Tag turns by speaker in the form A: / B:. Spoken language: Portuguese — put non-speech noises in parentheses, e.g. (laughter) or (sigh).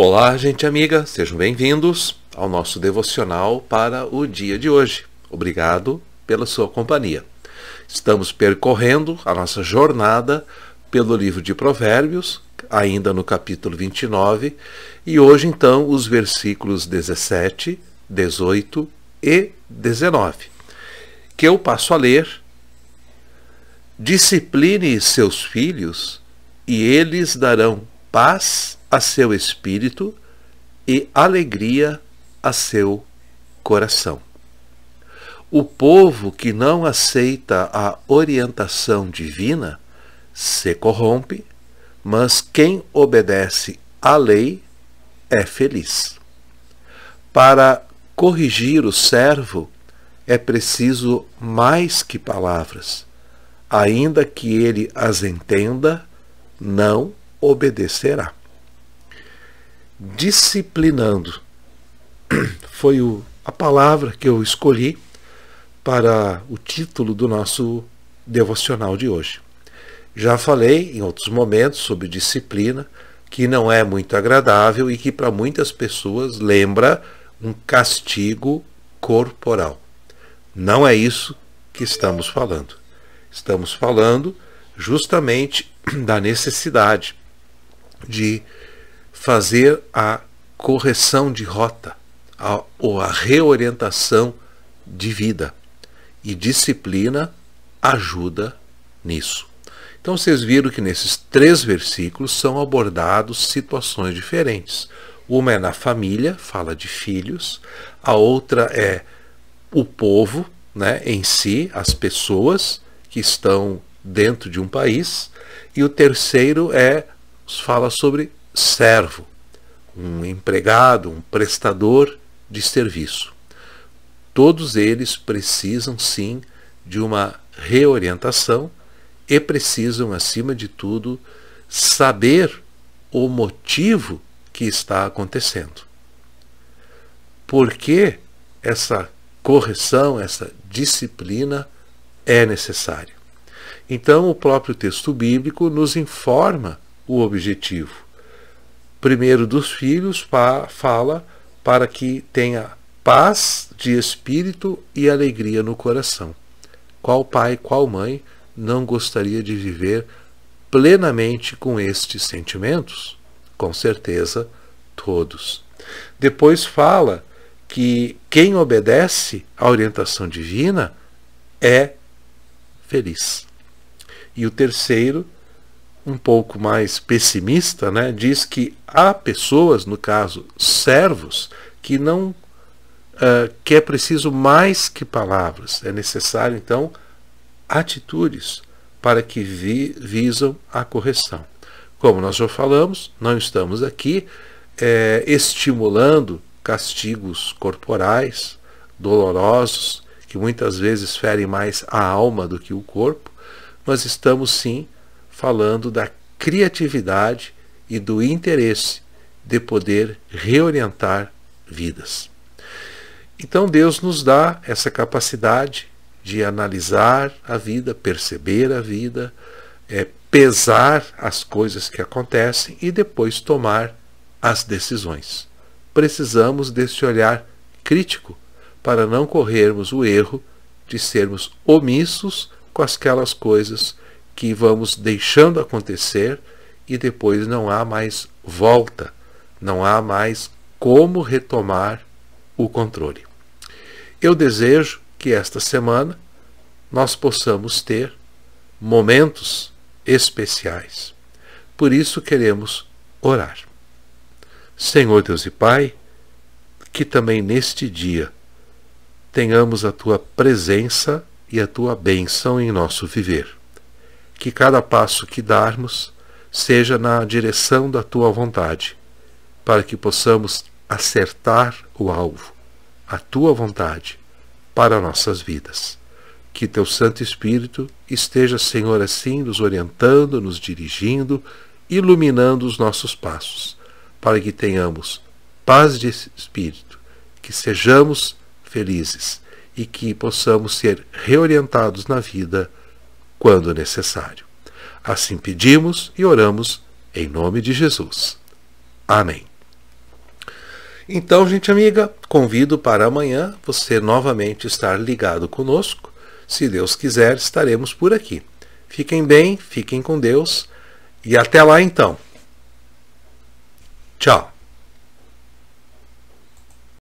A: Olá, gente amiga, sejam bem-vindos ao nosso devocional para o dia de hoje. Obrigado pela sua companhia. Estamos percorrendo a nossa jornada pelo livro de Provérbios, ainda no capítulo 29, e hoje então os versículos 17, 18 e 19, que eu passo a ler. Discipline seus filhos, e eles darão paz a seu espírito e alegria a seu coração. O povo que não aceita a orientação divina se corrompe, mas quem obedece à lei é feliz. Para corrigir o servo é preciso mais que palavras, ainda que ele as entenda, não obedecerá disciplinando. Foi o, a palavra que eu escolhi para o título do nosso devocional de hoje. Já falei em outros momentos sobre disciplina, que não é muito agradável e que para muitas pessoas lembra um castigo corporal. Não é isso que estamos falando. Estamos falando justamente (clears throat) da necessidade de fazer a correção de rota a, ou a reorientação de vida. E disciplina ajuda nisso. Então vocês viram que nesses três versículos são abordados situações diferentes. Uma é na família, fala de filhos, a outra é o povo, né, em si, as pessoas que estão dentro de um país, e o terceiro é fala sobre servo, um empregado, um prestador de serviço. Todos eles precisam sim de uma reorientação e precisam, acima de tudo, saber o motivo que está acontecendo. Por que essa correção, essa disciplina é necessária? Então, o próprio texto bíblico nos informa o objetivo primeiro dos filhos, fala para que tenha paz de espírito e alegria no coração. Qual pai, qual mãe não gostaria de viver plenamente com estes sentimentos? Com certeza, todos. Depois fala que quem obedece à orientação divina é feliz. E o terceiro um pouco mais pessimista, né, diz que há pessoas, no caso servos, que não uh, que é preciso mais que palavras, é necessário então atitudes para que vi, visam a correção. Como nós já falamos, não estamos aqui é, estimulando castigos corporais dolorosos que muitas vezes ferem mais a alma do que o corpo, mas estamos sim falando da criatividade e do interesse de poder reorientar vidas. Então Deus nos dá essa capacidade de analisar a vida, perceber a vida, é, pesar as coisas que acontecem e depois tomar as decisões. Precisamos desse olhar crítico para não corrermos o erro de sermos omissos com aquelas coisas que vamos deixando acontecer e depois não há mais volta, não há mais como retomar o controle. Eu desejo que esta semana nós possamos ter momentos especiais. Por isso queremos orar. Senhor Deus e Pai, que também neste dia tenhamos a tua presença e a tua bênção em nosso viver que cada passo que darmos seja na direção da tua vontade, para que possamos acertar o alvo, a tua vontade, para nossas vidas. Que teu Santo Espírito esteja, Senhor, assim nos orientando, nos dirigindo, iluminando os nossos passos, para que tenhamos paz de espírito, que sejamos felizes e que possamos ser reorientados na vida quando necessário. Assim pedimos e oramos em nome de Jesus. Amém. Então, gente amiga, convido para amanhã você novamente estar ligado conosco. Se Deus quiser, estaremos por aqui. Fiquem bem, fiquem com Deus e até lá então. Tchau.